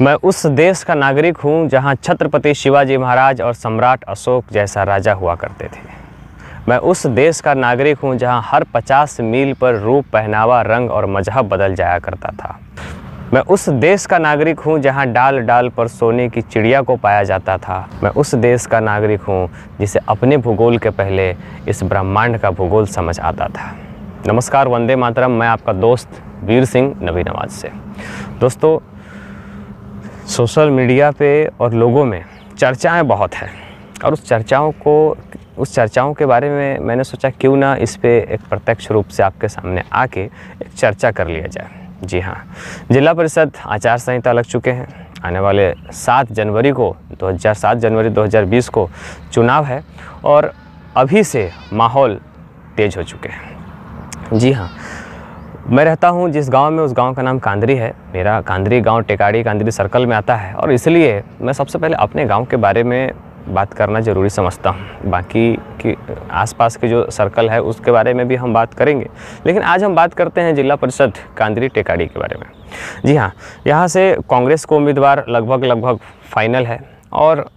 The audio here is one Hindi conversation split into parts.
मैं उस देश का नागरिक हूँ जहाँ छत्रपति शिवाजी महाराज और सम्राट अशोक जैसा राजा हुआ करते थे मैं उस देश का नागरिक हूँ जहाँ हर पचास मील पर रूप पहनावा रंग और मजहब बदल जाया करता था मैं उस देश का नागरिक हूँ जहाँ डाल डाल पर सोने की चिड़िया को पाया जाता था मैं उस देश का नागरिक हूँ जिसे अपने भूगोल के पहले इस ब्रह्मांड का भूगोल समझ आता था नमस्कार वंदे मातरम मैं आपका दोस्त वीर सिंह नबी नवाज से दोस्तों सोशल मीडिया पे और लोगों में चर्चाएं बहुत हैं और उस चर्चाओं को उस चर्चाओं के बारे में मैंने सोचा क्यों ना इस पर एक प्रत्यक्ष रूप से आपके सामने आके एक चर्चा कर लिया जाए जी हाँ जिला परिषद आचार संहिता लग चुके हैं आने वाले सात जनवरी को 2007 जनवरी 2020 को चुनाव है और अभी से माहौल तेज हो चुके हैं जी हाँ मैं रहता हूँ जिस गांव में उस गांव का नाम कांदरी है मेरा कांदरी गांव टेकाड़ी कांदरी सर्कल में आता है और इसलिए मैं सबसे पहले अपने गांव के बारे में बात करना ज़रूरी समझता हूँ बाकी कि आसपास के जो सर्कल है उसके बारे में भी हम बात करेंगे लेकिन आज हम बात करते हैं जिला परिषद कांदरी टेकाड़ी के बारे में जी हाँ यहाँ से कांग्रेस को उम्मीदवार लगभग लगभग फाइनल है और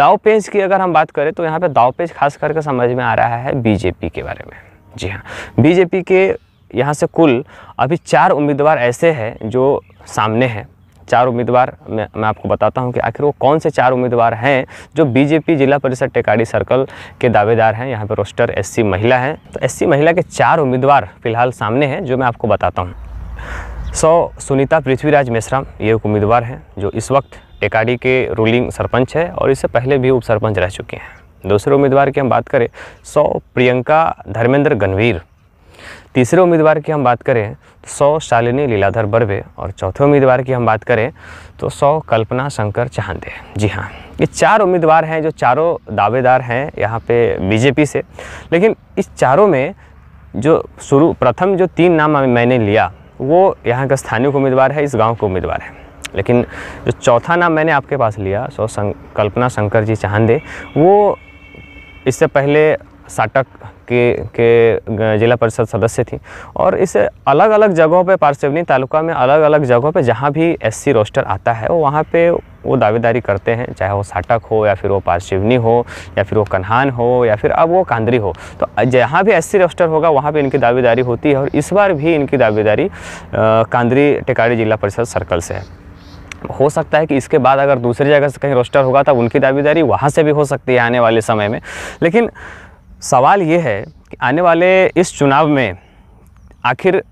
दाव पेज की अगर हम बात करें तो यहाँ पर दाव पेज खास करके समझ में आ रहा है बीजेपी के बारे में जी हाँ बीजेपी के यहाँ से कुल अभी चार उम्मीदवार ऐसे हैं जो सामने हैं चार उम्मीदवार मैं मैं आपको बताता हूँ कि आखिर वो कौन से चार उम्मीदवार हैं जो बीजेपी जिला परिषद टेकाड़ी सर्कल के दावेदार हैं यहाँ पर रोस्टर एससी महिला हैं तो एससी महिला के चार उम्मीदवार फिलहाल सामने हैं जो मैं आपको बताता हूँ सौ सुनीता पृथ्वीराज मिश्रा ये एक उम्मीदवार हैं जो इस वक्त टेकाड़ी के रूलिंग सरपंच है और इससे पहले भी उप सरपंच रह चुके हैं दूसरे उम्मीदवार की हम बात करें सौ प्रियंका धर्मेंद्र गणवीर तीसरे उम्मीदवार की हम बात करें तो सौ शालिनी लीलाधर बर्वे और चौथे उम्मीदवार की हम बात करें तो सौ कल्पना शंकर चाहते जी हाँ ये चार उम्मीदवार हैं जो चारों दावेदार हैं यहाँ पे बीजेपी से लेकिन इस चारों में जो शुरू प्रथम जो तीन नाम मैंने लिया वो यहाँ का स्थानीय उम्मीदवार है इस गाँव का उम्मीदवार है लेकिन जो चौथा नाम मैंने आपके पास लिया सौ कल्पना शंकर जी चाहंदे वो इससे पहले साटक के के जिला परिषद सदस्य थी और इस अलग अलग जगहों पे पारसेवनी तालुका में अलग अलग जगहों पे जहाँ भी एससी रोस्टर आता है वहाँ पे वो दावेदारी करते हैं चाहे वो साटक हो या फिर वो पारशिवनी हो या फिर वो कन्हान हो या फिर अब वो कांदरी हो तो जहाँ भी एससी रोस्टर होगा वहाँ पे इनकी दावेदारी होती है और इस बार भी इनकी दावेदारी कांदरी टिकारी जिला परिषद सर्कल से है हो सकता है कि इसके बाद अगर दूसरी जगह से कहीं रोस्टर होगा तो उनकी दावेदारी वहाँ से भी हो सकती है आने वाले समय में लेकिन सवाल ये है कि आने वाले इस चुनाव में आखिर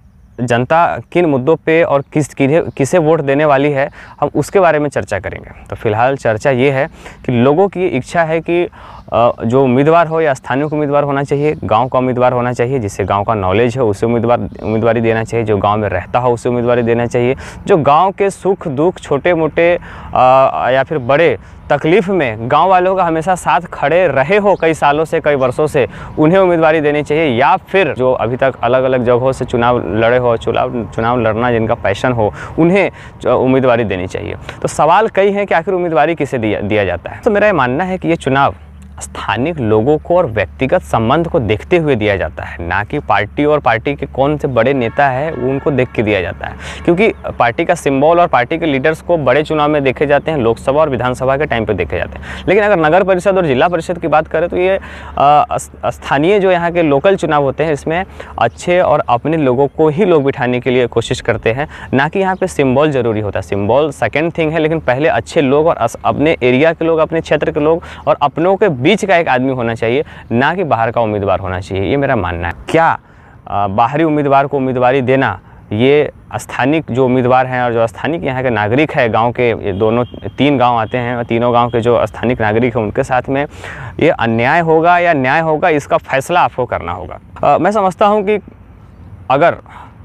जनता किन मुद्दों पे और किस किधे किसे वोट देने वाली है हम उसके बारे में चर्चा करेंगे तो फिलहाल चर्चा ये है कि लोगों की इच्छा है कि जो उम्मीदवार हो या स्थानीय उम्मीदवार होना चाहिए गांव का उम्मीदवार होना चाहिए जिससे गांव का नॉलेज हो उसे उम्मीदवार उम्मीदवारी देना चाहिए जो गांव में रहता हो उसे उम्मीदवारी देना चाहिए जो गांव के सुख दुख छोटे मोटे या फिर बड़े तकलीफ़ में गांव वालों का हमेशा साथ खड़े रहे हो कई सालों से कई वर्षों से उन्हें उम्मीदवारी देनी चाहिए या फिर जो अभी तक अलग अलग जगहों से चुनाव लड़े हो चुनाव चुनाव लड़ना जिनका पैशन हो उन्हें उम्मीदवारी देनी चाहिए तो सवाल कई हैं कि आखिर उम्मीदवारी किसे दिया दिया जाता है तो मेरा ये मानना है कि ये चुनाव स्थानिक लोगों को और व्यक्तिगत संबंध को देखते हुए दिया जाता है ना कि पार्टी और पार्टी के कौन से बड़े नेता है उनको देख के दिया जाता है क्योंकि पार्टी का सिंबल और पार्टी के लीडर्स को बड़े चुनाव में देखे जाते हैं लोकसभा और विधानसभा के टाइम पर देखे जाते हैं लेकिन अगर नगर परिषद और जिला परिषद की बात करें तो ये स्थानीय जो यहाँ के लोकल चुनाव होते हैं इसमें अच्छे और अपने लोगों को ही लोग बिठाने के लिए कोशिश करते हैं ना कि यहाँ पर सिम्बॉल ज़रूरी होता है सिम्बॉल सेकेंड थिंग है लेकिन पहले अच्छे लोग और अपने एरिया के लोग अपने क्षेत्र के लोग और अपनों के बीच का एक आदमी होना चाहिए ना कि बाहर का उम्मीदवार होना चाहिए ये मेरा मानना है क्या बाहरी उम्मीदवार को उम्मीदवारी देना ये स्थानिक जो उम्मीदवार हैं और जो स्थानिक यहाँ के नागरिक है गांव के ये दोनों तीन गांव आते हैं और तीनों गांव के जो स्थानिक नागरिक हैं उनके साथ में ये अन्याय होगा या न्याय होगा इसका फैसला आपको करना होगा आ, मैं समझता हूँ कि अगर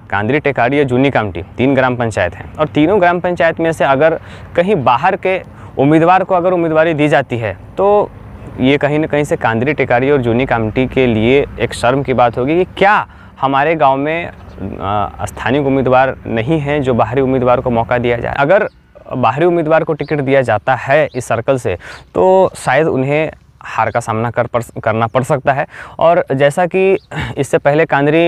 कांदरी टेकारी या जूनी कामटी तीन ग्राम पंचायत हैं और तीनों ग्राम पंचायत में से अगर कहीं बाहर के उम्मीदवार को अगर उम्मीदवारी दी जाती है तो ये कहीं ना कहीं से कांदरी टिकारी और जूनी कामटी के लिए एक शर्म की बात होगी कि क्या हमारे गांव में स्थानीय उम्मीदवार नहीं हैं जो बाहरी उम्मीदवार को मौका दिया जाए अगर बाहरी उम्मीदवार को टिकट दिया जाता है इस सर्कल से तो शायद उन्हें हार का सामना कर पर, करना पड़ सकता है और जैसा कि इससे पहले कांदरी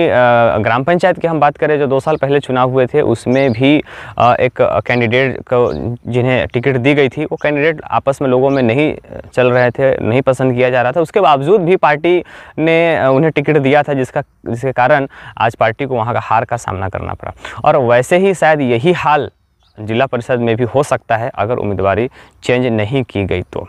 ग्राम पंचायत की हम बात करें जो दो साल पहले चुनाव हुए थे उसमें भी एक कैंडिडेट को जिन्हें टिकट दी गई थी वो कैंडिडेट आपस में लोगों में नहीं चल रहे थे नहीं पसंद किया जा रहा था उसके बावजूद भी पार्टी ने उन्हें टिकट दिया था जिसका जिसके कारण आज पार्टी को वहाँ का हार का सामना करना पड़ा और वैसे ही शायद यही हाल जिला परिषद में भी हो सकता है अगर उम्मीदवारी चेंज नहीं की गई तो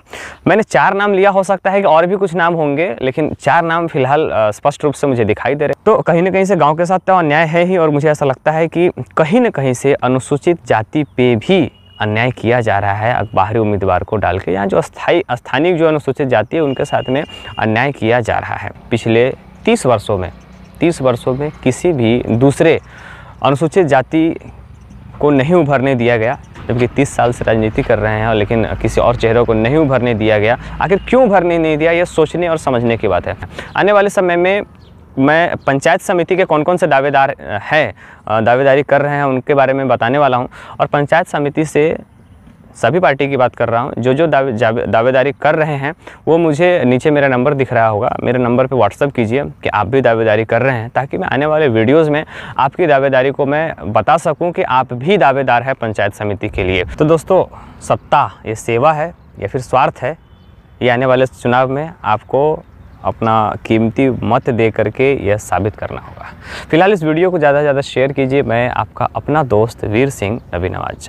मैंने चार नाम लिया हो सकता है कि और भी कुछ नाम होंगे लेकिन चार नाम फिलहाल स्पष्ट रूप से मुझे दिखाई दे रहे तो कहीं ना कहीं से गांव के साथ तो अन्याय है ही और मुझे ऐसा लगता है कि कहीं ना कहीं से अनुसूचित जाति पे भी अन्याय किया जा रहा है बाहरी उम्मीदवार को डाल के यहाँ जो स्थायी स्थानीय जो अनुसूचित जाति है उनके साथ में अन्याय किया जा रहा है पिछले तीस वर्षों में तीस वर्षों में किसी भी दूसरे अनुसूचित जाति को नहीं उभरने दिया गया जबकि 30 साल से राजनीति कर रहे हैं लेकिन किसी और चेहरे को नहीं उभरने दिया गया आखिर क्यों उभरने नहीं दिया यह सोचने और समझने की बात है आने वाले समय में मैं पंचायत समिति के कौन कौन से दावेदार हैं दावेदारी कर रहे हैं उनके बारे में बताने वाला हूं और पंचायत समिति से सभी पार्टी की बात कर रहा हूँ जो जो दावे दावेदारी कर रहे हैं वो मुझे नीचे मेरा नंबर दिख रहा होगा मेरे नंबर पे व्हाट्सअप कीजिए कि आप भी दावेदारी कर रहे हैं ताकि मैं आने वाले वीडियोस में आपकी दावेदारी को मैं बता सकूँ कि आप भी दावेदार हैं पंचायत समिति के लिए तो दोस्तों सत्ता ये सेवा है या फिर स्वार्थ है ये आने वाले चुनाव में आपको अपना कीमती मत दे करके यह साबित करना होगा फिलहाल इस वीडियो को ज़्यादा से ज़्यादा शेयर कीजिए मैं आपका अपना दोस्त वीर सिंह नबी नवाज